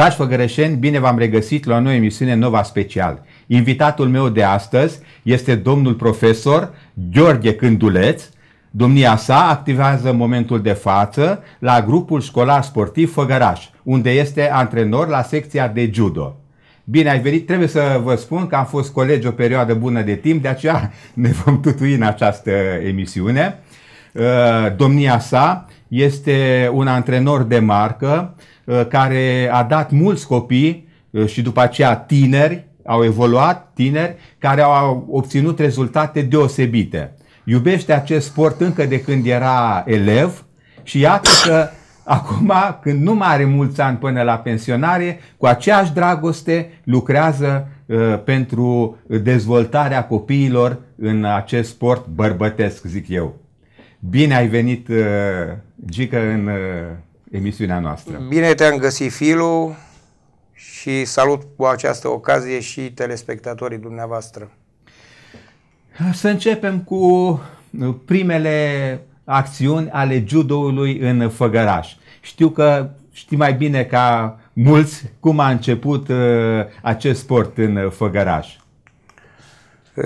Dragi făgărășeni, bine v-am regăsit la o nouă emisiune Nova Special. Invitatul meu de astăzi este domnul profesor Gheorghe Cânduleț. Domnia sa activează în momentul de față la grupul școlar sportiv Făgăraș, unde este antrenor la secția de judo. Bine ai venit, trebuie să vă spun că am fost colegi o perioadă bună de timp, de aceea ne vom tutui în această emisiune. Uh, domnia sa este un antrenor de marcă, Uh, care a dat mulți copii uh, și după aceea tineri, au evoluat tineri care au obținut rezultate deosebite. Iubește acest sport încă de când era elev și iată că acum, când nu mai are mulți ani până la pensionare, cu aceeași dragoste lucrează uh, pentru dezvoltarea copiilor în acest sport bărbătesc, zic eu. Bine ai venit, Gică, în emisiunea noastră. Bine te-am găsit, Filu, și salut cu această ocazie și telespectatorii dumneavoastră. Să începem cu primele acțiuni ale judoului în Făgăraș. Știu că știi mai bine ca mulți cum a început uh, acest sport în Făgăraș. Uh,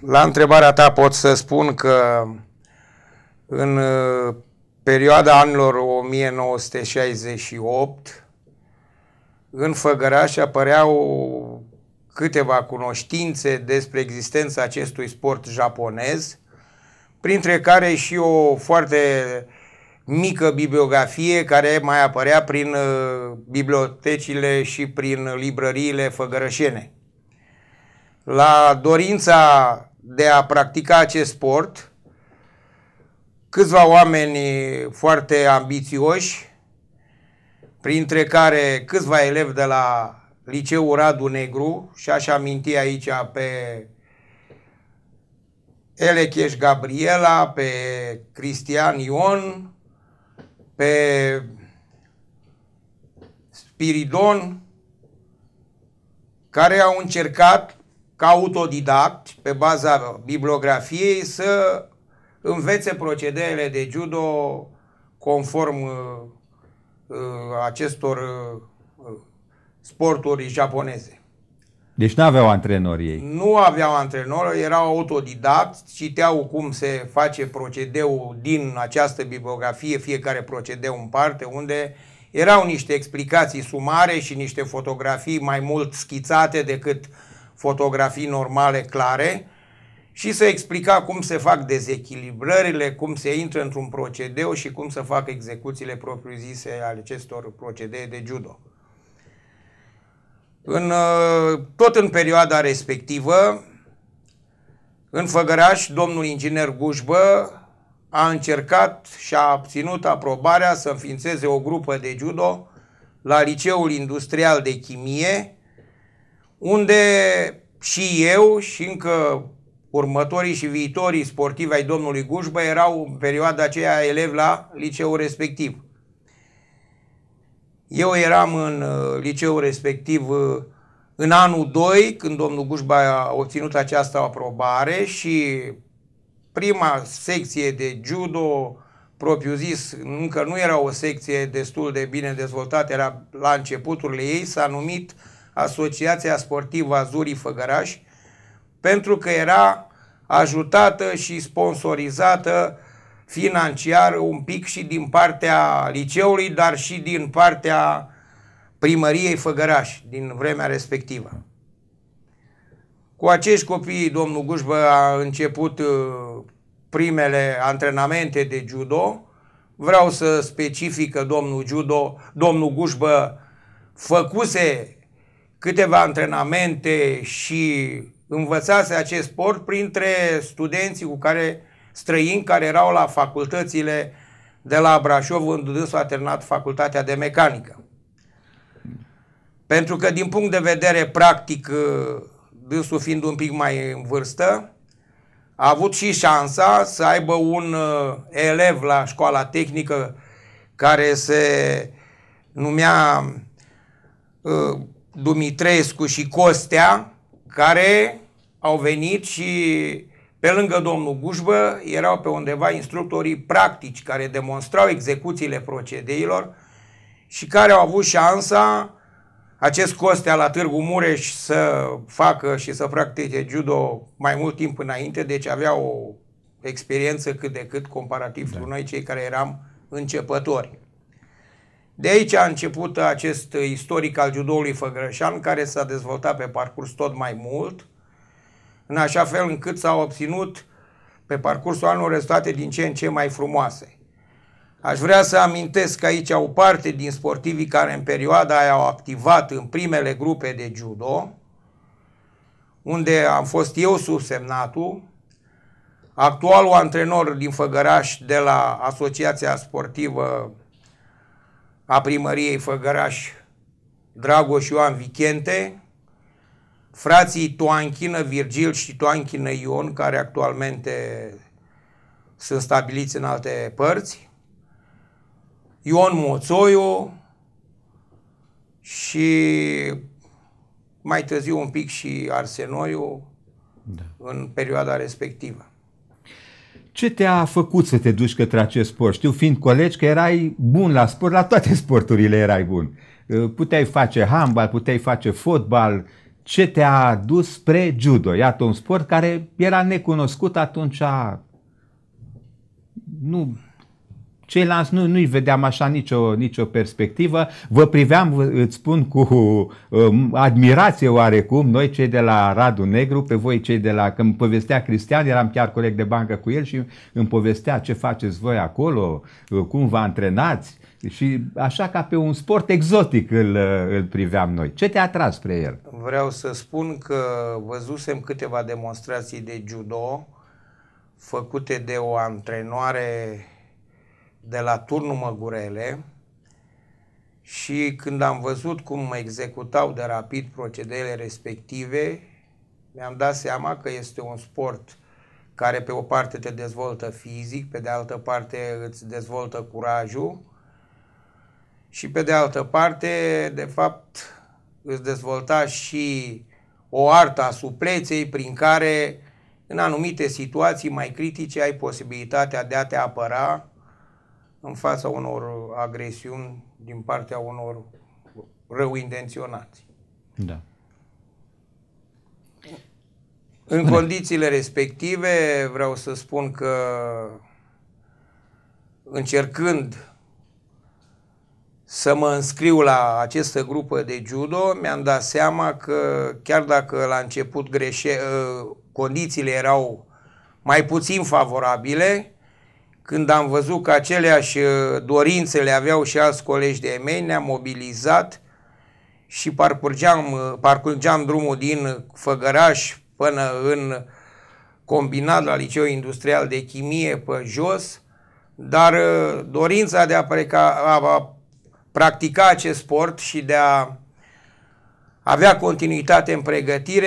la întrebarea ta pot să spun că în uh, perioada anilor 1968, în Făgăraș apăreau câteva cunoștințe despre existența acestui sport japonez, printre care și o foarte mică bibliografie care mai apărea prin uh, bibliotecile și prin librăriile făgărășene. La dorința de a practica acest sport, câțiva oameni foarte ambițioși, printre care câțiva elevi de la Liceul Radu Negru și aș aminti aici pe Elecheș Gabriela, pe Cristian Ion, pe Spiridon, care au încercat ca autodidact, pe baza bibliografiei, să învețe procedeele de judo conform uh, uh acestor uh, uh, sporturi japoneze. Deci nu aveau antrenori ei? Nu aveau antrenori, erau autodidacti, citeau cum se face procedeul din această bibliografie, fiecare procedeu în parte, unde erau niște explicații sumare și niște fotografii mai mult schițate decât fotografii normale, clare, și să explica cum se fac dezechilibrările, cum se intră într-un procedeu și cum să fac execuțiile propriu-zise ale acestor procedee de judo. În, uh, tot în perioada respectivă, în Făgăraș, domnul inginer Gușbă a încercat și a obținut aprobarea să înființeze o grupă de judo la Liceul Industrial de Chimie, unde și eu și încă următorii și viitorii sportivi ai domnului Gușbă erau în perioada aceea elevi la liceul respectiv. Eu eram în uh, liceul respectiv uh, în anul 2, când domnul Gușba a obținut această aprobare și prima secție de judo propriu-zis, încă nu era o secție destul de bine dezvoltată, era la începuturile ei, s-a numit Asociația Sportivă Azurii Făgărași, pentru că era ajutată și sponsorizată financiar un pic și din partea liceului, dar și din partea primăriei Făgăraș din vremea respectivă. Cu acești copii, domnul Gușbă a început uh, primele antrenamente de judo. Vreau să specifică domnul, judo, domnul Gușbă făcuse câteva antrenamente și învățase acest sport printre studenții cu care, străini care erau la facultățile de la Brașov, unde dânsul a terminat facultatea de mecanică. Pentru că din punct de vedere practic, ă, dânsul fiind un pic mai în vârstă, a avut și șansa să aibă un ă, elev la școala tehnică care se numea ă, Dumitrescu și Costea, care au venit și pe lângă domnul Gușbă erau pe undeva instructorii practici care demonstrau execuțiile procedeilor și care au avut șansa acest Costea la Târgu Mureș să facă și să practice judo mai mult timp înainte, deci avea o experiență cât de cât comparativ da. cu noi cei care eram începători. De aici a început acest istoric al judoului făgrășan care s-a dezvoltat pe parcurs tot mai mult, în așa fel încât s-au obținut pe parcursul anului rezultate din ce în ce mai frumoase. Aș vrea să amintesc că aici au parte din sportivii care în perioada aia au activat în primele grupe de judo, unde am fost eu subsemnatul, actualul antrenor din Făgăraș de la Asociația Sportivă a primăriei Făgăraș Dragoș Ioan Vichente, frații Toanchină Virgil și Toanchină Ion, care actualmente sunt stabiliți în alte părți, Ion Moțoiu și mai târziu un pic și Arsenoiu da. în perioada respectivă ce te-a făcut să te duci către acest sport? Știu, fiind colegi, că erai bun la sport, la toate sporturile erai bun. Uh, puteai face handbal, puteai face fotbal. Ce te-a dus spre judo? Iată un sport care era necunoscut atunci. Nu ceilalți nu, nu-i vedeam așa nicio, nicio perspectivă. Vă priveam, îți spun, cu um, admirație oarecum, noi cei de la Radu Negru, pe voi cei de la, când povestea Cristian, eram chiar coleg de bancă cu el și îmi povestea ce faceți voi acolo, cum vă antrenați și așa ca pe un sport exotic îl, îl priveam noi. Ce te-a atras spre el? Vreau să spun că văzusem câteva demonstrații de judo făcute de o antrenoare de la turnul Măgurele și când am văzut cum executau de rapid procedele respective, mi-am dat seama că este un sport care pe o parte te dezvoltă fizic, pe de altă parte îți dezvoltă curajul și pe de altă parte, de fapt, îți dezvolta și o artă a supleței prin care în anumite situații mai critice ai posibilitatea de a te apăra în fața unor agresiuni din partea unor rău intenționați. Da. Spune. În condițiile respective, vreau să spun că încercând să mă înscriu la această grupă de judo, mi-am dat seama că chiar dacă la început greșe, ă, condițiile erau mai puțin favorabile, când am văzut că aceleași uh, dorințe le aveau și alți colegi de mei, ne-am mobilizat și parcurgeam, uh, parcurgeam drumul din Făgăraș până în combinat la Liceul Industrial de Chimie pe jos, dar uh, dorința de a, preca, a practica acest sport și de a avea continuitate în pregătire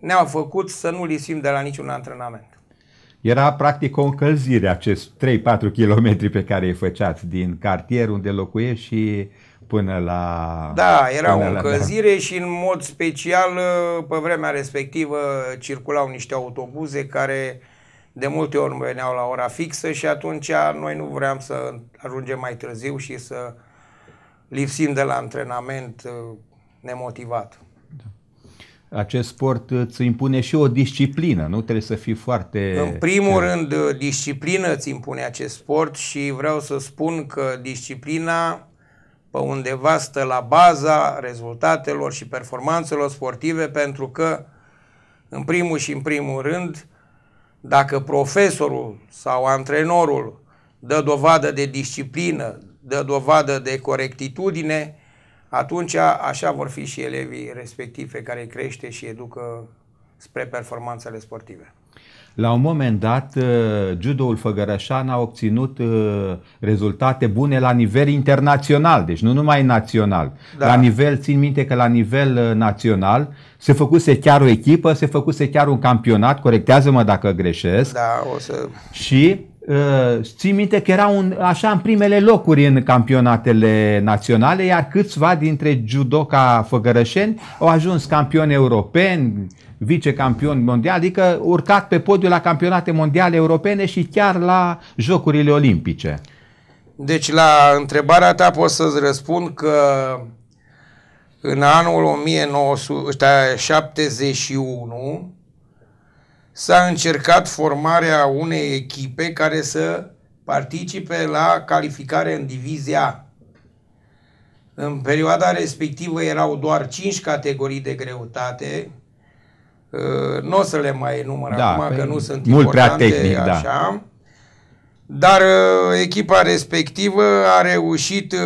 ne-a făcut să nu lisim de la niciun antrenament. Era practic o încălzire acest 3-4 km pe care îi făceați din cartier unde locuiești și până la... Da, era o încălzire la... și în mod special pe vremea respectivă circulau niște autobuze care de multe ori veneau la ora fixă și atunci noi nu vreau să ajungem mai târziu și să lipsim de la antrenament uh, nemotivat acest sport îți impune și o disciplină, nu trebuie să fii foarte... În primul rând, disciplină îți impune acest sport și vreau să spun că disciplina pe undeva stă la baza rezultatelor și performanțelor sportive pentru că, în primul și în primul rând, dacă profesorul sau antrenorul dă dovadă de disciplină, dă dovadă de corectitudine, atunci așa vor fi și elevii respectivi pe care îi crește și educă spre performanțele sportive. La un moment dat, uh, judoul Făgărășan a obținut uh, rezultate bune la nivel internațional, deci nu numai național. Da. La nivel, țin minte că la nivel uh, național se făcuse chiar o echipă, se făcuse chiar un campionat, corectează-mă dacă greșesc. Da, o să... Și Ă, ții minte că era un, așa în primele locuri în campionatele naționale, iar câțiva dintre judoca făgărășeni au ajuns campioni europeni, vicecampioni mondiali, adică urcat pe podiul la campionate mondiale europene și chiar la Jocurile Olimpice. Deci la întrebarea ta pot să-ți răspund că în anul 1971 s-a încercat formarea unei echipe care să participe la calificare în divizia A. În perioada respectivă erau doar 5 categorii de greutate. Uh, nu o să le mai enumăr da, acum, că păi nu sunt mult importante prea tehnic, da. așa. Da. Dar uh, echipa respectivă a reușit uh,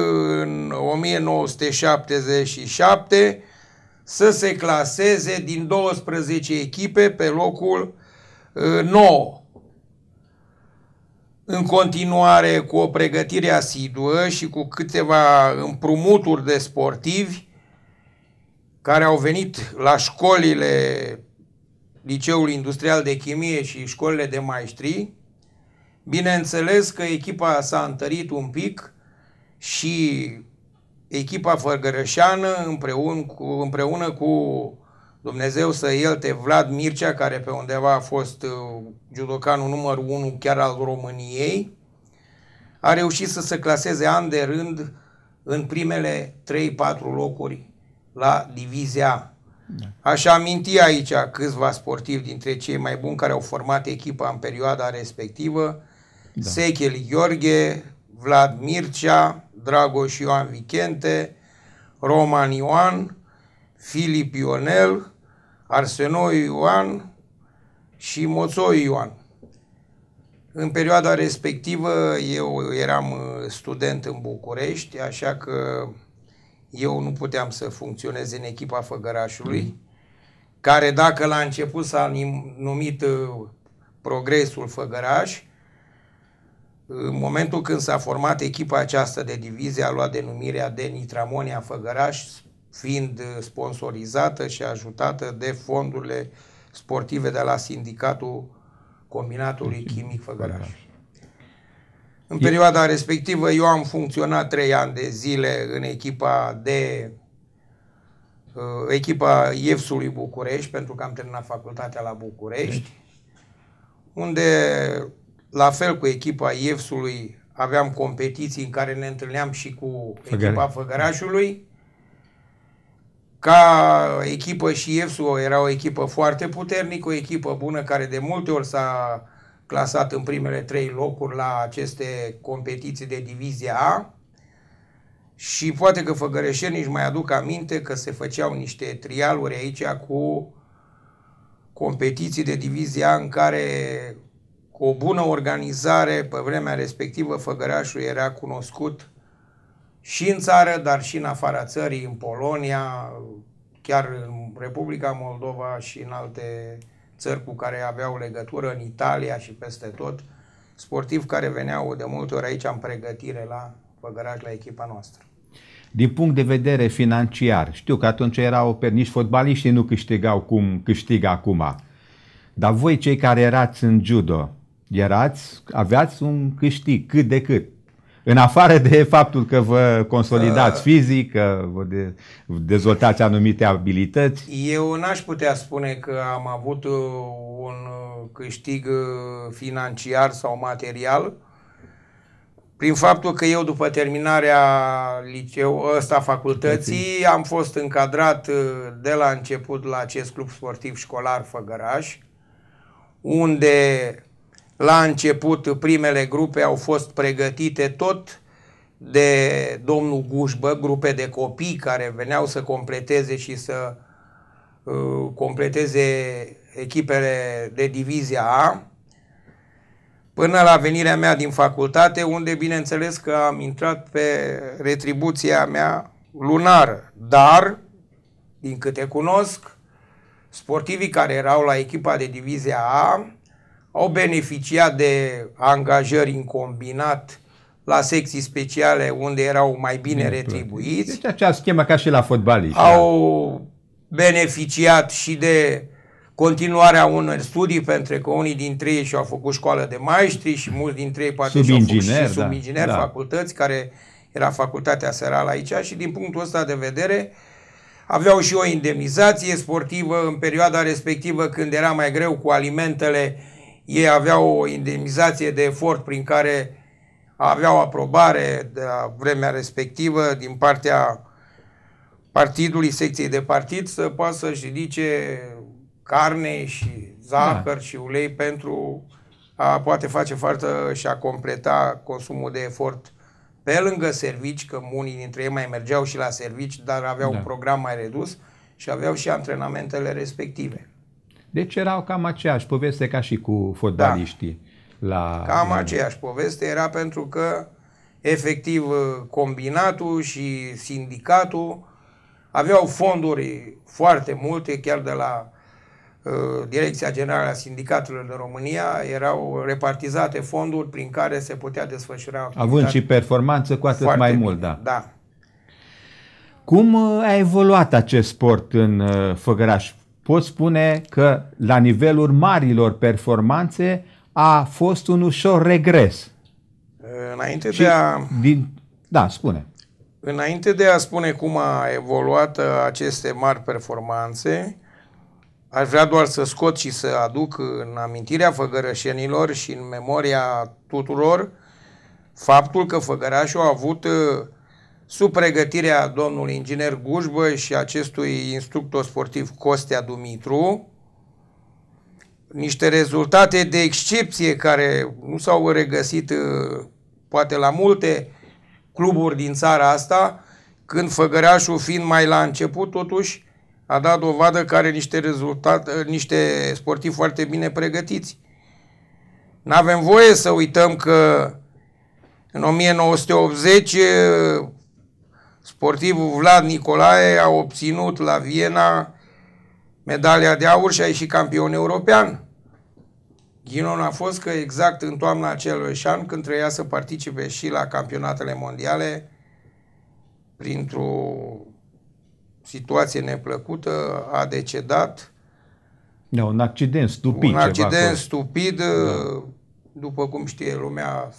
în 1977 să se claseze din 12 echipe pe locul 9. Uh, În continuare, cu o pregătire asiduă și cu câteva împrumuturi de sportivi care au venit la școlile liceului Industrial de Chimie și școlile de maestri, bineînțeles că echipa s-a întărit un pic și echipa fărgărășeană împreună cu, împreună cu Dumnezeu să ielte Vlad Mircea, care pe undeva a fost uh, judocanul numărul 1 chiar al României, a reușit să se claseze an de rând în primele 3-4 locuri la divizia da. Aș aminti aici câțiva sportivi dintre cei mai buni care au format echipa în perioada respectivă. Da. Sechel Gheorghe, Vlad Mircea, Dragoș Ioan Vichente, Roman Ioan, Filip Ionel, Arsenoi Ioan și Moțoi Ioan. În perioada respectivă eu eram uh, student în București, așa că eu nu puteam să funcționez în echipa Făgărașului, care dacă la început s-a numit uh, Progresul Făgăraș, în momentul când s-a format echipa aceasta de divizie a luat denumirea de Nitramonia Făgăraș fiind uh, sponsorizată și ajutată de fondurile sportive de la Sindicatul Combinatului Chimic Făgăraș. În perioada respectivă eu am funcționat trei ani de zile în echipa de uh, echipa IEFS-ului București, pentru că am terminat facultatea la București, unde la fel cu echipa IEFS-ului aveam competiții în care ne întâlneam și cu echipa Făgărașului ca echipă și EFSU era o echipă foarte puternică, o echipă bună care de multe ori s-a clasat în primele trei locuri la aceste competiții de divizia A. Și poate că făgăreșenii își mai aduc aminte că se făceau niște trialuri aici cu competiții de divizia în care cu o bună organizare, pe vremea respectivă, Făgărașul era cunoscut și în țară, dar și în afara țării, în Polonia, chiar în Republica Moldova și în alte țări cu care aveau legătură, în Italia și peste tot, sportivi care veneau de multe ori aici în pregătire la Păgăraș, la echipa noastră. Din punct de vedere financiar, știu că atunci erau pe nici fotbaliștii nu câștigau cum câștigă acum. Dar voi cei care erați în judo, erați, aveați un câștig cât de cât în afară de faptul că vă consolidați uh. fizic, că vă dezvoltați anumite abilități? Eu n-aș putea spune că am avut uh, un uh, câștig financiar sau material prin faptul că eu după terminarea liceu, ăsta facultății, am fost încadrat de la început la acest club sportiv școlar Făgăraș, unde la început, primele grupe au fost pregătite tot de domnul Gușbă, grupe de copii care veneau să completeze și să uh, completeze echipele de divizia A, până la venirea mea din facultate, unde bineînțeles că am intrat pe retribuția mea lunară, dar, din câte cunosc, sportivii care erau la echipa de divizia A au beneficiat de angajări în combinat la secții speciale unde erau mai bine, bine retribuiți. Deci acea schemă ca și la fotbaliști. Au beneficiat și de continuarea unor studii, pentru că unii dintre ei și-au făcut școală de maestri și mulți dintre ei poate și-au făcut și da, subinginer da, facultăți, care era facultatea serală aici și din punctul ăsta de vedere aveau și o indemnizație sportivă în perioada respectivă când era mai greu cu alimentele ei aveau o indemnizație de efort prin care aveau aprobare de la vremea respectivă din partea partidului, secției de partid, să poată să-și ridice carne și zahăr da. și ulei pentru a poate face față și a completa consumul de efort pe lângă servici, că unii dintre ei mai mergeau și la servici, dar aveau da. un program mai redus și aveau și antrenamentele respective. Deci erau cam aceeași poveste ca și cu fotbaliștii. Da. La... Cam aceeași poveste era pentru că efectiv combinatul și sindicatul aveau fonduri foarte multe, chiar de la uh, Direcția Generală a Sindicatelor de România erau repartizate fonduri prin care se putea desfășura Având și performanță cu atât mai mult, bine. da. da. Cum uh, a evoluat acest sport în uh, Făgăraș? pot spune că la nivelul marilor performanțe a fost un ușor regres. Înainte de a... Din... Da, spune. Înainte de a spune cum a evoluat uh, aceste mari performanțe, aș vrea doar să scot și să aduc în amintirea făgărășenilor și în memoria tuturor faptul că Făgărașul a avut uh, sub pregătirea domnului inginer Gujbă și acestui instructor sportiv Costea Dumitru, niște rezultate de excepție care nu s-au regăsit uh, poate la multe cluburi din țara asta, când Făgărașul fiind mai la început, totuși a dat dovadă că are niște, rezultate, uh, niște sportivi foarte bine pregătiți. N-avem voie să uităm că în 1980 Sportivul Vlad Nicolae a obținut la Viena medalia de aur și a ieșit campion european. Ghinon a fost că exact în toamna acelui an, când trebuia să participe și la campionatele mondiale, printr-o situație neplăcută, a decedat. Da, un accident stupid. Un accident ceva stupid, da. după cum știe lumea,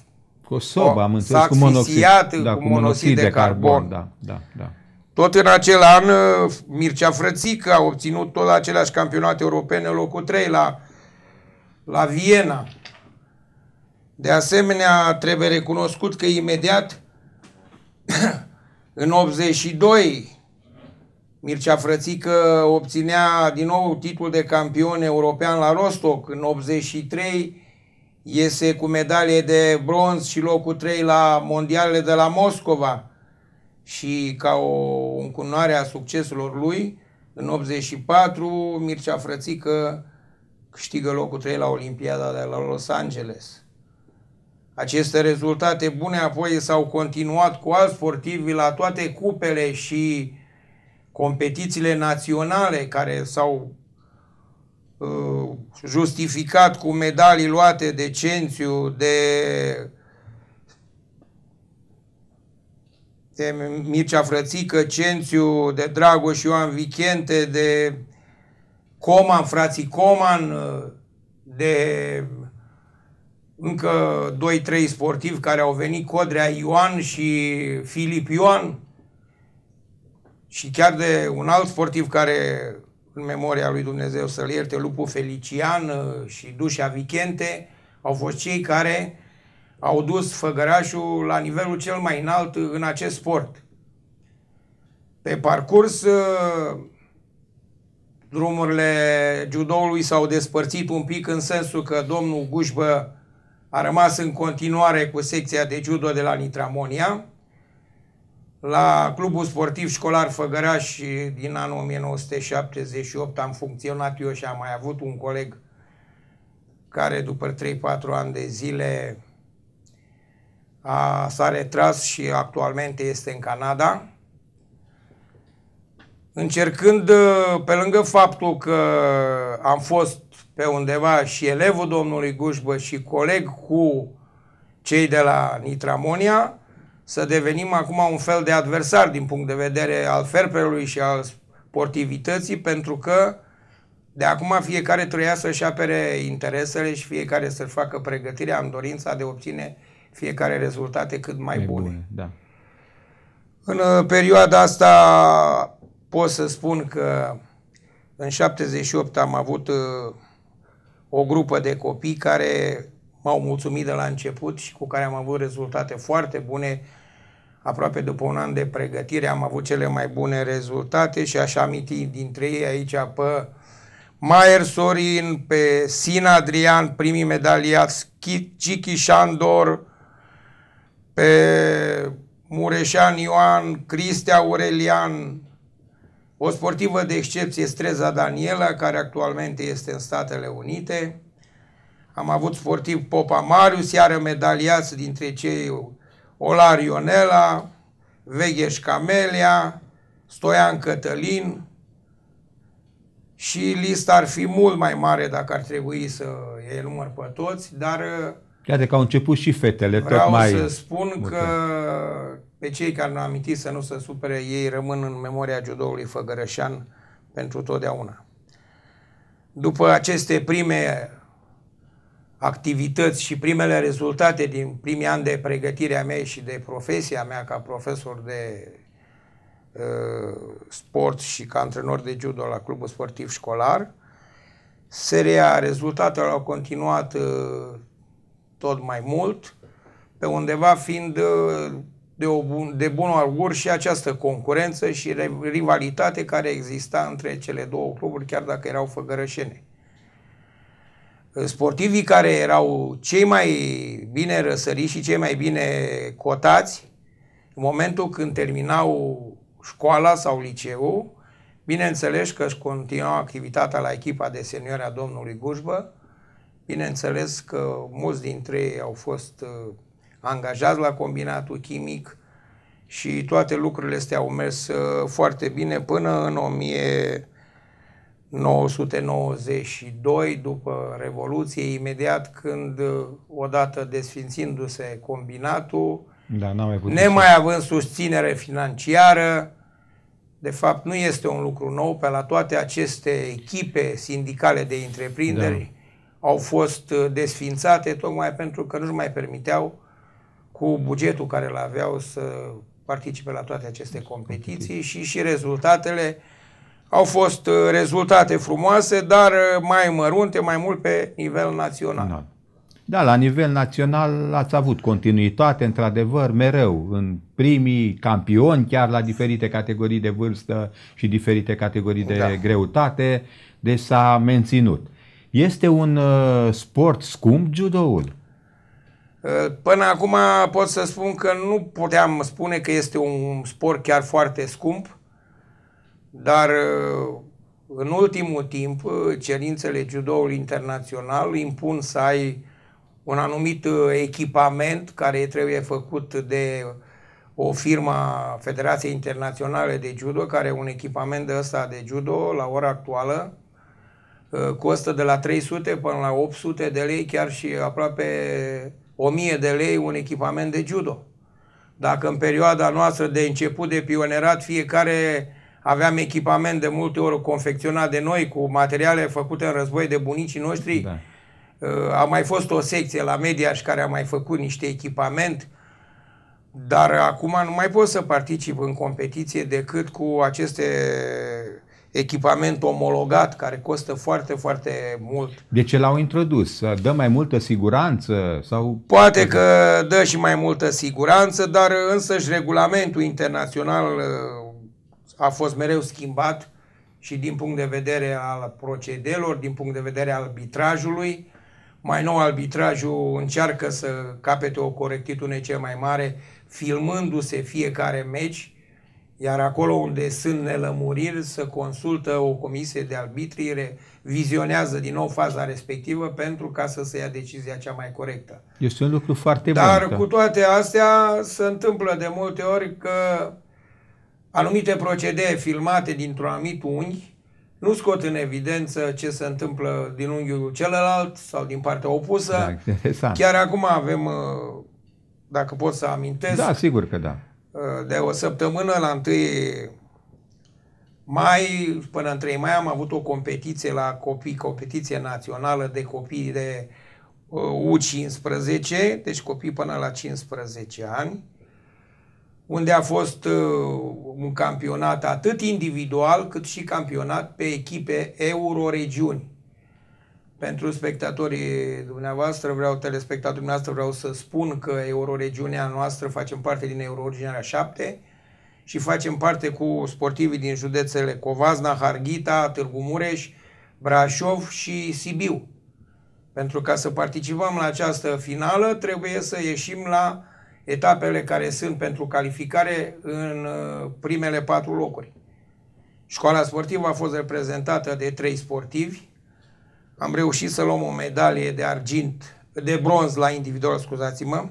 cu sob, am înțeles, cu monoxid, da, cu monoxid de, de carbon. carbon. Da, da, da. Tot în acel an, uh, Mircea Frățică a obținut tot la aceleași campionate europene, locul 3 la, la Viena. De asemenea, trebuie recunoscut că imediat în 82 Mircea Frățică obținea din nou titlul de campion european la Rostock. În 83 iese cu medalie de bronz și locul 3 la mondialele de la Moscova și ca o încunoare a succeselor lui, în 84 Mircea Frățică câștigă locul 3 la Olimpiada de la Los Angeles. Aceste rezultate bune apoi s-au continuat cu alți sportivi la toate cupele și competițiile naționale care s-au Uh, justificat cu medalii luate de Cențiu, de, de Mircea Frățică, Cențiu, de Dragoș Ioan Vichente, de Coman, frații Coman, uh, de încă 2-3 sportivi care au venit, Codrea Ioan și Filip Ioan, și chiar de un alt sportiv care în memoria lui Dumnezeu să-l ierte, Lupu Felician uh, și Dușa Vichente, au fost cei care au dus Făgărașul la nivelul cel mai înalt uh, în acest sport. Pe parcurs, uh, drumurile judoului s-au despărțit un pic în sensul că domnul Gușbă a rămas în continuare cu secția de judo de la Nitramonia, la Clubul Sportiv Școlar Făgăraș din anul 1978 am funcționat eu și am mai avut un coleg care după 3-4 ani de zile a, s-a retras și actualmente este în Canada. Încercând, ă, pe lângă faptul că am fost pe undeva și elevul domnului Gușbă și coleg cu cei de la Nitramonia, să devenim acum un fel de adversar din punct de vedere al ferperului și al sportivității, pentru că de acum fiecare trebuia să-și apere interesele și fiecare să facă pregătirea în dorința de obține fiecare rezultate cât mai, mai bune. bune da. În uh, perioada asta pot să spun că în 78 am avut uh, o grupă de copii care m-au mulțumit de la început și cu care am avut rezultate foarte bune aproape după un an de pregătire am avut cele mai bune rezultate și aș aminti dintre ei aici pe Maier Sorin, pe Sina Adrian, primii medaliați, Chichi Șandor, pe Mureșan Ioan, Cristea Aurelian, o sportivă de excepție, Streza Daniela, care actualmente este în Statele Unite. Am avut sportiv Popa Marius, iară medaliați dintre cei Olar Ionela, Vegheș Camelia, Stoian Cătălin și lista ar fi mult mai mare dacă ar trebui să enumăr pe toți, dar uh, Iată că au început și fetele vreau tot mai să spun multe. că pe cei care nu amintit să nu se supere, ei rămân în memoria judoului Făgărășan pentru totdeauna. După aceste prime activități și primele rezultate din primii ani de pregătire a mea și de profesia mea ca profesor de uh, sport și ca antrenor de judo la clubul sportiv școlar. Seria rezultatelor a continuat uh, tot mai mult, pe undeva fiind uh, de, o bun, de bun augur și această concurență și rivalitate care exista între cele două cluburi, chiar dacă erau făgărășene sportivii care erau cei mai bine răsăriți și cei mai bine cotați, în momentul când terminau școala sau liceul, bineînțeles că își continuau activitatea la echipa de seniori a domnului Gujbă, bineînțeles că mulți dintre ei au fost uh, angajați la combinatul chimic și toate lucrurile astea au mers uh, foarte bine până în 1000 992 după Revoluție, imediat când, odată desfințindu-se combinatul, da, mai putut nemai să... având susținere financiară, de fapt nu este un lucru nou, pe la toate aceste echipe sindicale de întreprinderi da. au fost uh, desfințate tocmai pentru că nu-și mai permiteau cu bugetul care l aveau să participe la toate aceste competiții și și rezultatele uh, au fost uh, rezultate frumoase, dar uh, mai mărunte, mai mult pe nivel național. Da. Da, la nivel național ați avut continuitate, într-adevăr, mereu, în primii campioni, chiar la diferite categorii de vârstă și diferite categorii de da. greutate, de s-a menținut. Este un uh, sport scump judoul? Uh, până acum pot să spun că nu puteam spune că este un sport chiar foarte scump. Dar uh, în ultimul timp, uh, cerințele judoului internațional impun să ai un anumit uh, echipament care trebuie făcut de o firmă a Federației Internaționale de Judo, care un echipament de ăsta de judo la ora actuală costă de la 300 până la 800 de lei, chiar și aproape 1000 de lei un echipament de judo. Dacă în perioada noastră de început de pionerat fiecare aveam echipament de multe ori confecționat de noi cu materiale făcute în război de bunicii noștri. Da. Uh, a mai fost o secție la Mediaș care a mai făcut niște echipament, dar acum nu mai pot să particip în competiție decât cu aceste echipament omologat care costă foarte, foarte mult. De ce l-au introdus? Dă mai multă siguranță? sau? Poate că dă și mai multă siguranță, dar însăși regulamentul internațional uh, a fost mereu schimbat și din punct de vedere al procedelor, din punct de vedere al arbitrajului. Mai nou arbitrajul încearcă să capete o corectitudine cea mai mare, filmându-se fiecare meci, iar acolo unde sunt nelămuriri, să consultă o comisie de arbitrire, vizionează din nou faza respectivă pentru ca să se ia decizia cea mai corectă. Este un lucru foarte bun. Dar bun, cu da. toate astea se întâmplă de multe ori că Anumite procedee filmate dintr-un anumit unghi nu scot în evidență ce se întâmplă din unghiul celălalt sau din partea opusă. Da, Chiar acum avem, uh, dacă pot să amintesc, da, sigur că da. Uh, de o săptămână la 1 mai, până în 3 mai, am avut o competiție la copii, competiție națională de copii de U15, uh, deci copii până la 15 ani, unde a fost uh, un campionat atât individual cât și campionat pe echipe euroregiuni. Pentru spectatorii dumneavoastră, vreau, telespectatorii dumneavoastră, vreau să spun că euroregiunea noastră facem parte din euroregiunea 7 și facem parte cu sportivii din județele Covazna, Harghita, Târgu Mureș, Brașov și Sibiu. Pentru ca să participăm la această finală, trebuie să ieșim la etapele care sunt pentru calificare în uh, primele patru locuri. Școala sportivă a fost reprezentată de trei sportivi. Am reușit să luăm o medalie de argint, de bronz la individual, scuzați-mă,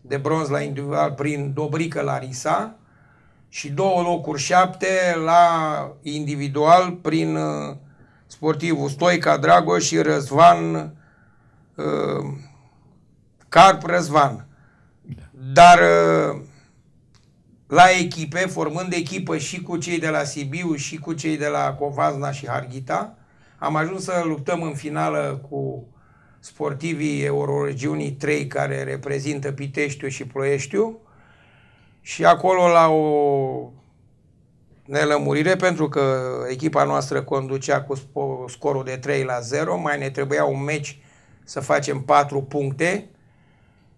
de bronz la individual prin Dobrică Larisa și două locuri șapte la individual prin uh, sportivul Stoica Dragoș și Răzvan uh, Carp Răzvan. Dar uh, la echipe, formând echipă și cu cei de la Sibiu și cu cei de la Covazna și Harghita, am ajuns să luptăm în finală cu sportivii Euroregiunii 3 care reprezintă Piteștiu și Ploieștiu și acolo la o nelămurire pentru că echipa noastră conducea cu scorul de 3 la 0, mai ne trebuia un meci să facem 4 puncte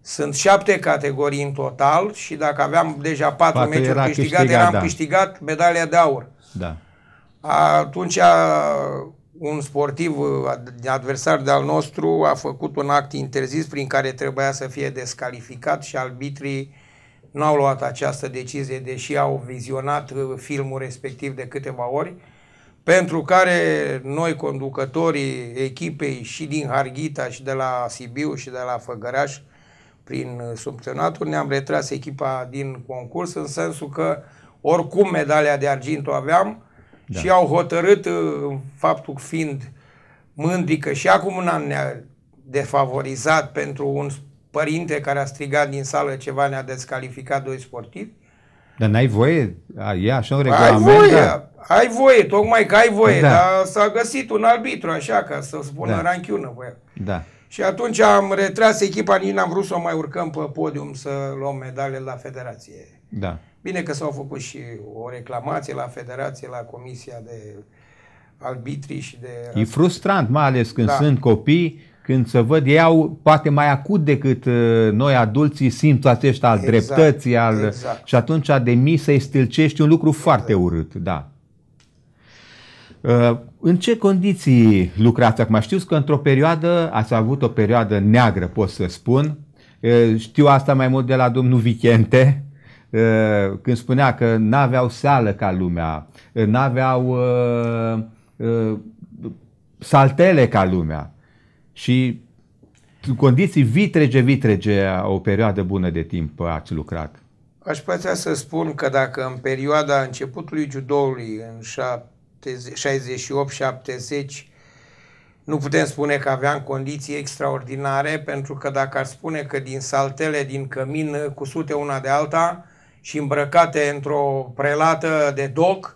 sunt șapte categorii în total și dacă aveam deja patru Poate meciuri câștigate, câștigat, eram da. câștigat medalia de aur. Da. Atunci un sportiv adversar de-al nostru a făcut un act interzis prin care trebuia să fie descalificat și arbitrii n-au luat această decizie, deși au vizionat uh, filmul respectiv de câteva ori, pentru care noi, conducătorii echipei și din Harghita și de la Sibiu și de la Făgăraș, prin uh, subționatul, ne-am retras echipa din concurs în sensul că oricum medalia de argint o aveam da. și au hotărât uh, faptul fiind mândri că și acum un an ne-a defavorizat pentru un părinte care a strigat din sală ceva, ne-a descalificat doi sportivi. Dar n-ai voie? E așa un regulament? Ai voie, da? ai voie, tocmai că ai voie, da. dar s-a găsit un arbitru așa ca să spună da. ranchiună. Voia. Da. Și atunci am retras echipa, nici n-am vrut să o mai urcăm pe podium să luăm medale la federație. Da. Bine că s-au făcut și o reclamație la federație, la comisia de arbitri și de... E frustrant, mai ales când da. sunt copii, când se văd, ei au poate mai acut decât uh, noi adulții simt aceștia al exact, dreptății, al... Exact. și atunci de mii să-i stilcești un lucru exact. foarte urât, da. Uh, în ce condiții lucrați acum? Știu că într-o perioadă ați avut o perioadă neagră, pot să spun. Uh, știu asta mai mult de la domnul Vicente, uh, când spunea că n-aveau sală ca lumea, n-aveau saltele ca lumea. Și condiții vitrege, vitrege, o perioadă bună de timp ați lucrat. Aș putea să spun că dacă în perioada începutului judoului, în 68-70 nu putem spune că aveam condiții extraordinare, pentru că dacă ar spune că din saltele din cămin, cu sute una de alta și îmbrăcate într-o prelată de doc,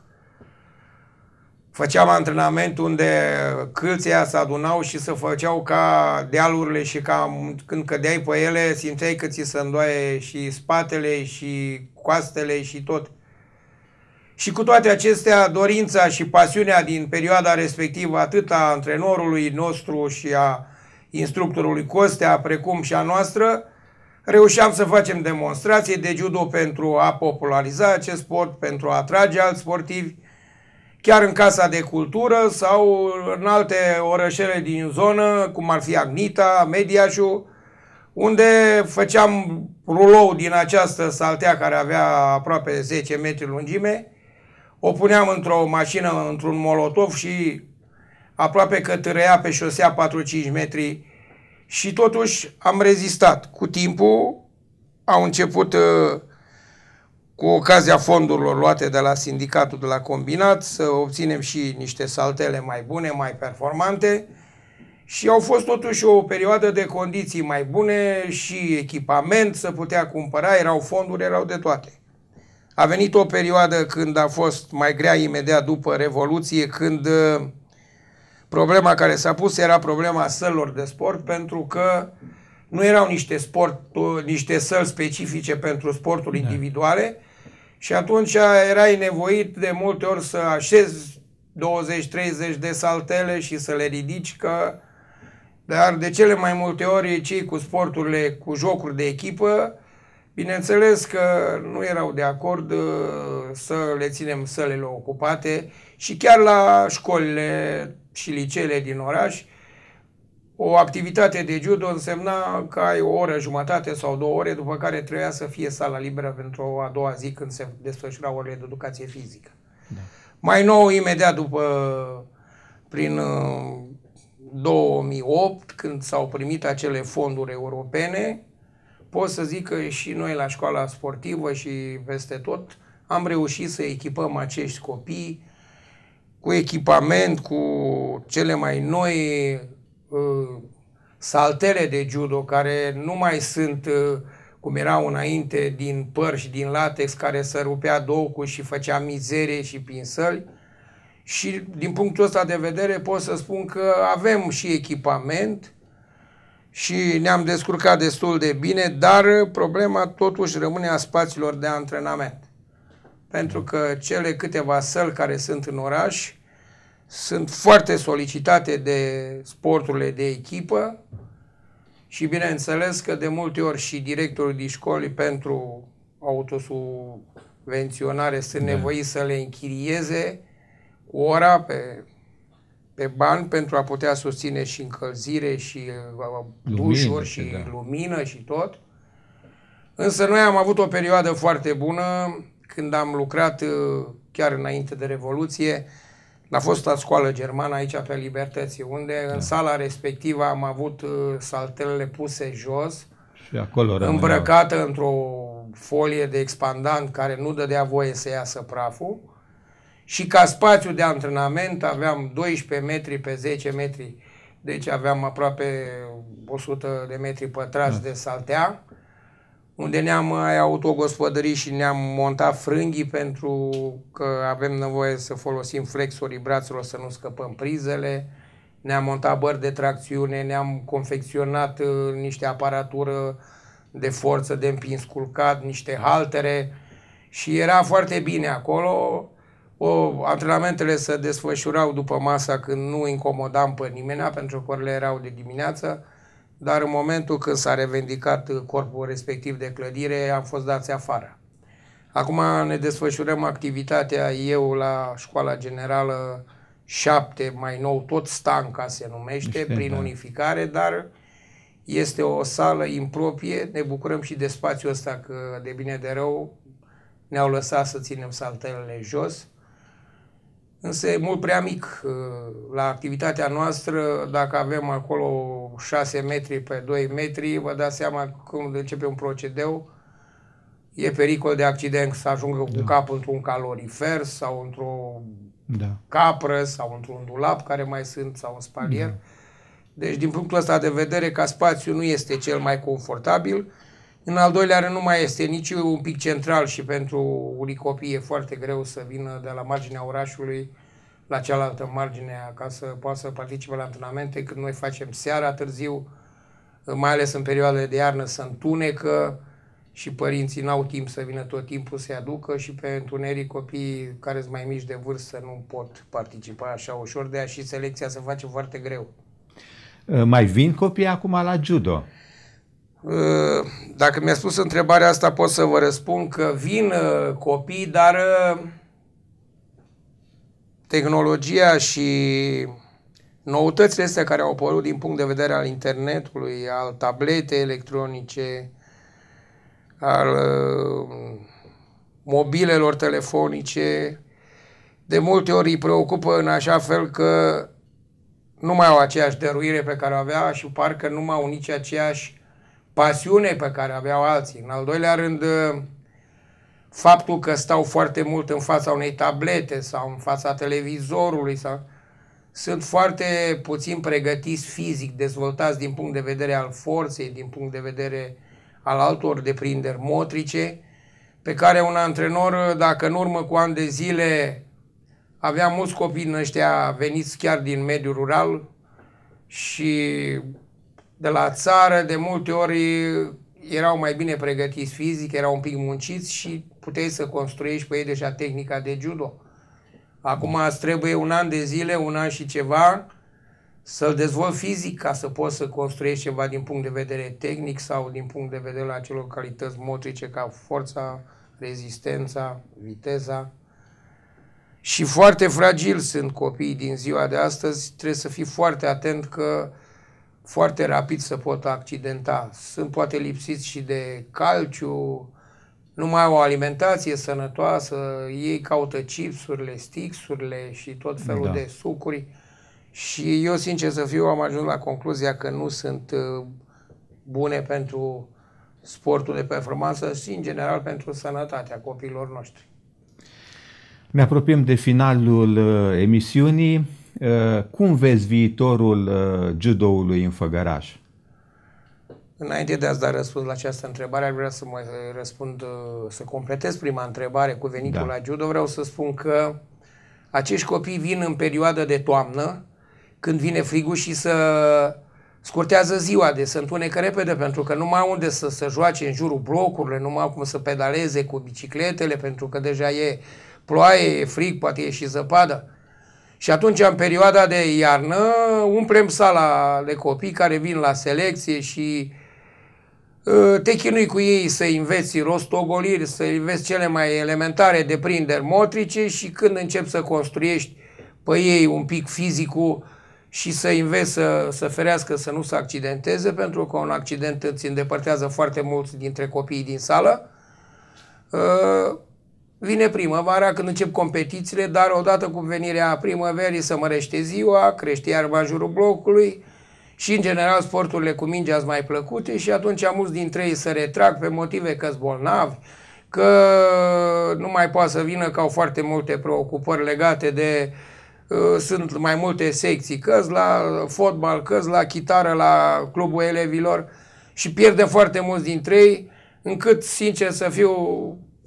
făceam antrenament unde câlția se adunau și se făceau ca dealurile și ca când cădeai pe ele simțeai că ți se îndoaie și spatele și coastele și tot. Și cu toate acestea, dorința și pasiunea din perioada respectivă, atât a antrenorului nostru și a instructorului Costea, precum și a noastră, reușeam să facem demonstrații de judo pentru a populariza acest sport, pentru a atrage alți sportivi, chiar în Casa de Cultură sau în alte orășele din zonă, cum ar fi Agnita, Mediașu, unde făceam rulou din această saltea care avea aproape 10 metri lungime, o puneam într-o mașină, într-un molotov și aproape că târâia pe șosea 4-5 metri și totuși am rezistat. Cu timpul au început uh, cu ocazia fondurilor luate de la sindicatul de la combinat să obținem și niște saltele mai bune, mai performante și au fost totuși o perioadă de condiții mai bune și echipament să putea cumpăra, erau fonduri, erau de toate. A venit o perioadă când a fost mai grea imediat după Revoluție, când uh, problema care s-a pus era problema sălor de sport, pentru că nu erau niște, sport, niște săli specifice pentru sportul da. individuale și atunci erai nevoit de multe ori să așezi 20-30 de saltele și să le ridici că dar de cele mai multe ori cei cu sporturile, cu jocuri de echipă, Bineînțeles că nu erau de acord uh, să le ținem sălele ocupate și chiar la școlile și liceele din oraș, o activitate de judo însemna că ai o oră, jumătate sau două ore, după care trebuia să fie sala liberă pentru a doua zi când se desfășurau orele de educație fizică. Da. Mai nou, imediat după, prin 2008, uh, când s-au primit acele fonduri europene, pot să zic că și noi la școala sportivă și peste tot am reușit să echipăm acești copii cu echipament, cu cele mai noi uh, saltele de judo, care nu mai sunt uh, cum erau înainte din păr și din latex, care să rupea doucul și făcea mizerie și pinsări. Și din punctul ăsta de vedere pot să spun că avem și echipament, și ne-am descurcat destul de bine, dar problema totuși rămâne a spațiilor de antrenament. Pentru că cele câteva săli care sunt în oraș sunt foarte solicitate de sporturile de echipă și bineînțeles că de multe ori și directorii de școli pentru autosubvenționare sunt da. nevoiți să le închirieze cu ora pe pe bani pentru a putea susține și încălzire și dușuri uh, uh, da. și da. lumină și tot. Însă noi am avut o perioadă foarte bună când am lucrat uh, chiar înainte de Revoluție la fosta scoală germană aici pe Libertății, unde da. în sala respectivă am avut saltelele puse jos și acolo îmbrăcată într-o folie de expandant care nu dădea voie să iasă praful și ca spațiu de antrenament aveam 12 metri pe 10 metri, deci aveam aproape 100 de metri pătrați da. de saltea, unde ne-am autogospodărit și ne-am montat frânghii pentru că avem nevoie să folosim flexorii brațelor să nu scăpăm prizele, ne-am montat bări de tracțiune, ne-am confecționat uh, niște aparatură de forță de împins culcat, niște haltere și era foarte bine acolo o, antrenamentele se desfășurau după masa când nu incomodam pe nimeni, pentru că orele erau de dimineață, dar în momentul când s-a revendicat corpul respectiv de clădire, am fost dați afară. Acum ne desfășurăm activitatea eu la școala generală 7, mai nou tot Stanca se numește, Știi, prin da. unificare, dar este o sală improprie, ne bucurăm și de spațiul ăsta că de bine de rău ne-au lăsat să ținem saltelele jos însă e mult prea mic. Uh, la activitatea noastră, dacă avem acolo 6 metri pe 2 metri, vă dați seama când începe un procedeu, e pericol de accident să ajungă da. cu cap într-un calorifer sau într-o da. capră sau într-un dulap care mai sunt sau un spalier. Da. Deci, din punctul ăsta de vedere, ca spațiu nu este cel mai confortabil, în al doilea rând nu mai este nici un pic central și pentru unii copii e foarte greu să vină de la marginea orașului la cealaltă margine ca să poată să participe la antrenamente când noi facem seara târziu, mai ales în perioadele de iarnă se întunecă și părinții n-au timp să vină tot timpul să-i aducă și pe întunerii copiii care sunt mai mici de vârstă nu pot participa așa ușor, de a și selecția se face foarte greu. Mai vin copii acum la judo? Dacă mi-a spus întrebarea asta, pot să vă răspund că vin uh, copii, dar uh, tehnologia și noutățile astea care au apărut din punct de vedere al internetului, al tablete electronice, al uh, mobilelor telefonice, de multe ori îi preocupă în așa fel că nu mai au aceeași dăruire pe care o avea și parcă nu mai au nici aceeași pasiune pe care aveau alții. În al doilea rând, uh, faptul că stau foarte mult în fața unei tablete sau în fața televizorului sau sunt foarte puțin pregătiți fizic, dezvoltați din punct de vedere al forței, din punct de vedere al altor deprinderi motrice, pe care un antrenor, uh, dacă în urmă cu ani de zile avea mulți copii în ăștia veniți chiar din mediul rural și de la țară, de multe ori erau mai bine pregătiți fizic, erau un pic munciți și puteai să construiești pe ei deja tehnica de judo. Acum îți trebuie un an de zile, un an și ceva, să-l dezvolt fizic ca să poți să construiești ceva din punct de vedere tehnic sau din punct de vedere la celor calități motrice ca forța, rezistența, viteza. Și foarte fragil sunt copiii din ziua de astăzi, trebuie să fii foarte atent că uh, foarte rapid să pot accidenta. Sunt poate lipsiți și de calciu, nu mai au o alimentație sănătoasă, ei caută chipsurile, stixurile și tot felul da. de sucuri. Și eu, sincer să fiu, am ajuns la concluzia că nu sunt uh, bune pentru sportul de performanță și, în general, pentru sănătatea copiilor noștri. Ne apropiem de finalul uh, emisiunii. Uh, cum vezi viitorul uh, judoului în Făgăraș? Înainte de a-ți da răspuns la această întrebare, aș vrea să mai uh, răspund, să completez prima întrebare cu venitul da. la judo. Vreau să spun că acești copii vin în perioada de toamnă, când vine frigul și să scurtează ziua, de să întunecă repede, pentru că nu mai au unde să se joace în jurul blocurilor, nu mai au cum să pedaleze cu bicicletele, pentru că deja e ploaie, e frig, poate e și zăpadă. Și atunci, în perioada de iarnă, umplem sala de copii care vin la selecție și ă, te chinui cu ei să înveți rostogoliri, să înveți cele mai elementare deprinderi motrice și când începi să construiești pe ei un pic fizicul și să înveți să, să ferească să nu se accidenteze, pentru că un accident îți îndepărtează foarte mulți dintre copiii din sală. Ă, Vine primăvara când încep competițiile, dar odată cu venirea primăverii se mărește ziua, crește iarba în jurul blocului și în general sporturile cu mingea sunt mai plăcute și atunci mulți dintre ei se retrag pe motive că sunt bolnavi, că nu mai poate să vină, că au foarte multe preocupări legate de uh, sunt mai multe secții, căz la fotbal, căz la chitară, la clubul elevilor și pierde foarte mulți dintre ei, încât, sincer să fiu,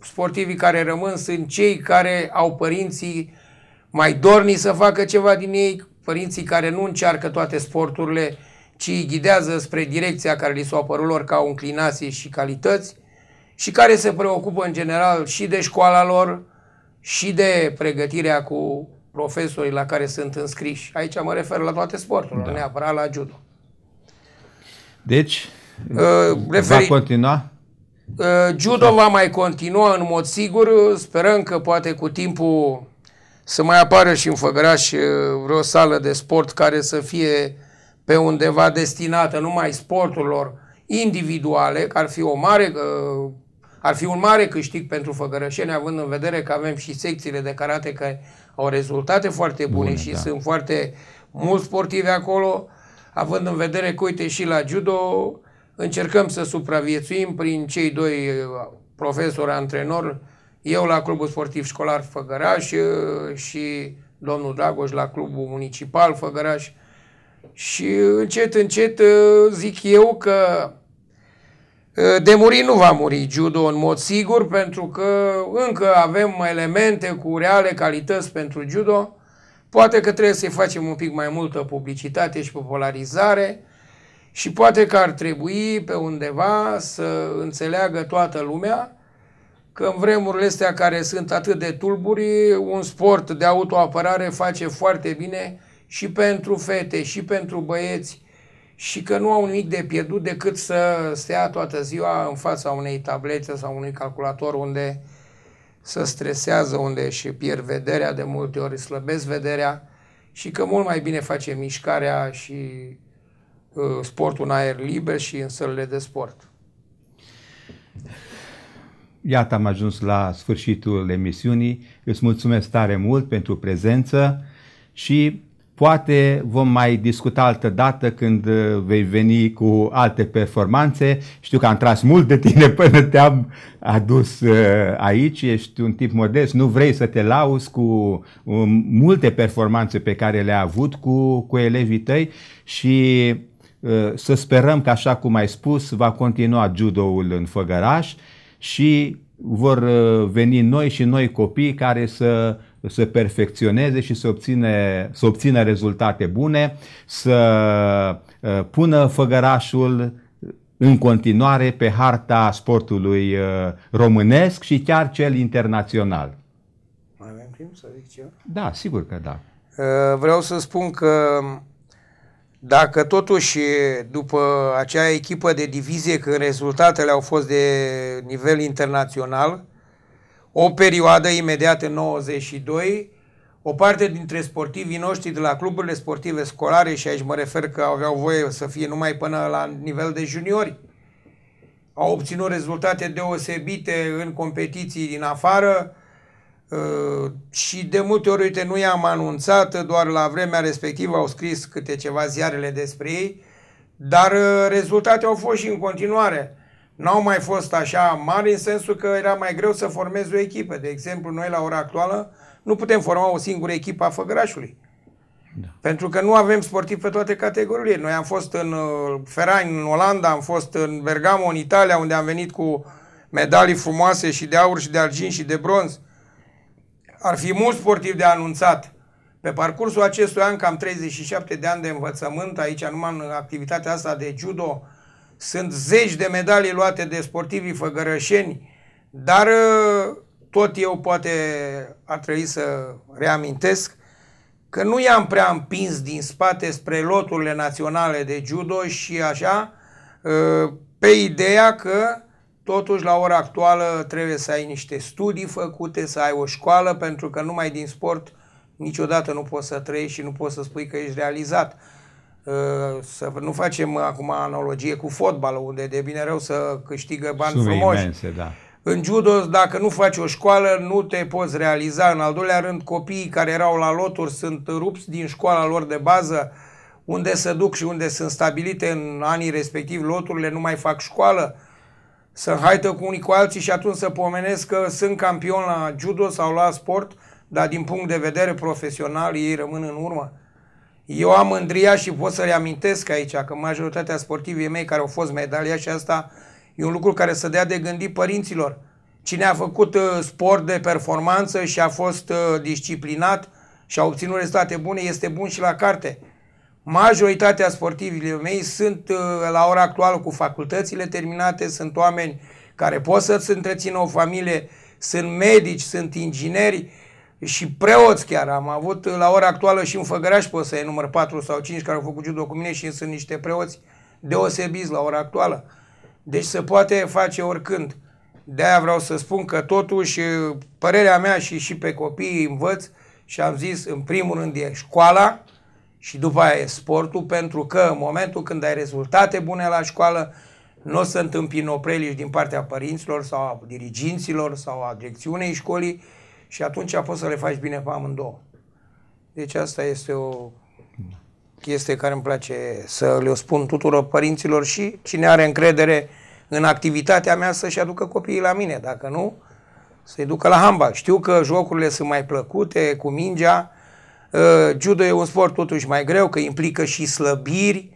sportivii care rămân sunt cei care au părinții mai dorni să facă ceva din ei, părinții care nu încearcă toate sporturile, ci îi ghidează spre direcția care li s-au apărut lor ca înclinații și calități și care se preocupă în general și de școala lor și de pregătirea cu profesorii la care sunt înscriși. Aici mă refer la toate sporturile, da. neapărat la judo. Deci, uh, referi... va continua? Uh, judo da. va mai continua în mod sigur, sperăm că poate cu timpul să mai apară și în Făgăraș uh, vreo sală de sport care să fie pe undeva destinată numai sporturilor individuale, că ar fi, o mare, uh, ar fi un mare câștig pentru Făgărașeni, având în vedere că avem și secțiile de karate care au rezultate foarte bune, bune și da. sunt foarte mulți sportivi acolo, având în vedere că, uite, și la judo încercăm să supraviețuim prin cei doi uh, profesori antrenori, eu la Clubul Sportiv Școlar Făgăraș uh, și domnul Dragoș la Clubul Municipal Făgăraș. Și încet, încet uh, zic eu că de muri nu va muri judo în mod sigur, pentru că încă avem elemente cu reale calități pentru judo. Poate că trebuie să-i facem un pic mai multă publicitate și popularizare, și poate că ar trebui pe undeva să înțeleagă toată lumea că în vremurile astea care sunt atât de tulburi, un sport de autoapărare face foarte bine și pentru fete, și pentru băieți, și că nu au nimic de pierdut decât să stea toată ziua în fața unei tablete sau unui calculator unde să stresează, unde și pierd vederea, de multe ori slăbesc vederea și că mult mai bine face mișcarea și Uh, sportul în aer liber și în sălile de sport. Iată am ajuns la sfârșitul emisiunii. Îți mulțumesc tare mult pentru prezență și Poate vom mai discuta altă dată când uh, vei veni cu alte performanțe. Știu că am tras mult de tine până te-am adus uh, aici. Ești un tip modest, nu vrei să te lauzi cu multe performanțe pe care le-ai avut cu, cu elevii tăi și Eh, să sperăm că, așa cum ai spus, va continua judoul în Făgăraș și vor eh, veni noi și noi copii care să se perfecționeze și să, obține, să obțină rezultate bune, să eh, pună făgărașul în continuare pe harta sportului românesc și chiar cel internațional. Mai avem timp să zic ceva? Da, sigur că da. Vreau să spun că dacă totuși după acea echipă de divizie, când rezultatele au fost de nivel internațional, o perioadă imediat în 92, o parte dintre sportivii noștri de la cluburile sportive scolare, și aici mă refer că aveau voie să fie numai până la nivel de juniori, au obținut rezultate deosebite în competiții din afară, Uh, și de multe ori, uite, nu i-am anunțat, doar la vremea respectivă au scris câte ceva ziarele despre ei, dar uh, rezultate au fost și în continuare. N-au mai fost așa mari în sensul că era mai greu să formezi o echipă. De exemplu, noi la ora actuală nu putem forma o singură echipă a Făgărașului. Da. Pentru că nu avem sportivi pe toate categoriile. Noi am fost în uh, Ferain, în Olanda, am fost în Bergamo, în Italia, unde am venit cu medalii frumoase și de aur și de argint și de bronz. Uh, ar fi mult sportiv de anunțat. Pe parcursul acestui an, cam 37 de ani de învățământ, aici numai în activitatea asta de judo, sunt zeci de medalii luate de sportivii făgărășeni, dar ă, tot eu poate ar trebui să reamintesc că nu i-am prea împins din spate spre loturile naționale de judo și așa, ă, pe ideea că Totuși, la ora actuală trebuie să ai niște studii făcute, să ai o școală, pentru că numai din sport niciodată nu poți să trăiești și nu poți să spui că ești realizat. Uh, să nu facem acum analogie cu fotbalul, unde de bine rău să câștigă bani Sume frumoși. Imense, da. În judo, dacă nu faci o școală, nu te poți realiza. În al doilea rând, copiii care erau la loturi sunt rupți din școala lor de bază, unde se duc și unde sunt stabilite în anii respectiv loturile, nu mai fac școală să înhaită cu unii cu alții și atunci să pomenesc că sunt campion la judo sau la sport, dar din punct de vedere profesional ei rămân în urmă. Eu am mândria și pot să le amintesc aici că majoritatea sportivii mei care au fost medalia și asta e un lucru care să dea de gândit părinților. Cine a făcut uh, sport de performanță și a fost uh, disciplinat și a obținut rezultate bune este bun și la carte. Majoritatea sportivilor mei sunt uh, la ora actuală cu facultățile terminate, sunt oameni care pot să-ți întrețină o familie, sunt medici, sunt ingineri și preoți chiar. Am avut uh, la ora actuală și în Făgăraș pot să număr 4 sau 5 care au făcut judo cu mine și sunt niște preoți deosebiți la ora actuală. Deci se poate face oricând. De-aia vreau să spun că totuși uh, părerea mea și și pe copii învăț și am zis în primul rând e școala, și după aia e sportul, pentru că în momentul când ai rezultate bune la școală, nu o să întâmpini opreliști din partea părinților sau a diriginților sau a direcțiunei școlii și atunci poți să le faci bine pe amândouă. Deci asta este o chestie care îmi place să le spun tuturor părinților și cine are încredere în activitatea mea să-și aducă copiii la mine. Dacă nu, să-i ducă la hamba. Știu că jocurile sunt mai plăcute, cu mingea, Uh, judo e un sport totuși mai greu, că implică și slăbiri,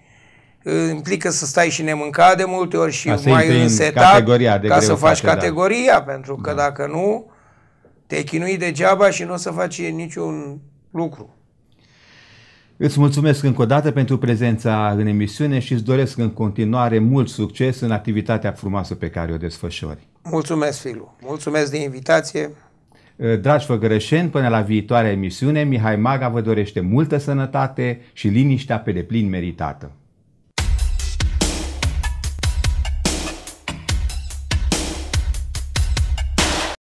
uh, implică să stai și nemâncat de multe ori și ca mai însetat în ca să faci da. categoria, pentru că da. dacă nu, te chinui degeaba și nu o să faci niciun lucru. Îți mulțumesc încă o dată pentru prezența în emisiune și îți doresc în continuare mult succes în activitatea frumoasă pe care o desfășori. Mulțumesc, Filu. Mulțumesc de invitație. Uh, dragi făgărășeni, până la viitoarea emisiune, Mihai Maga vă dorește multă sănătate și liniștea pe deplin meritată.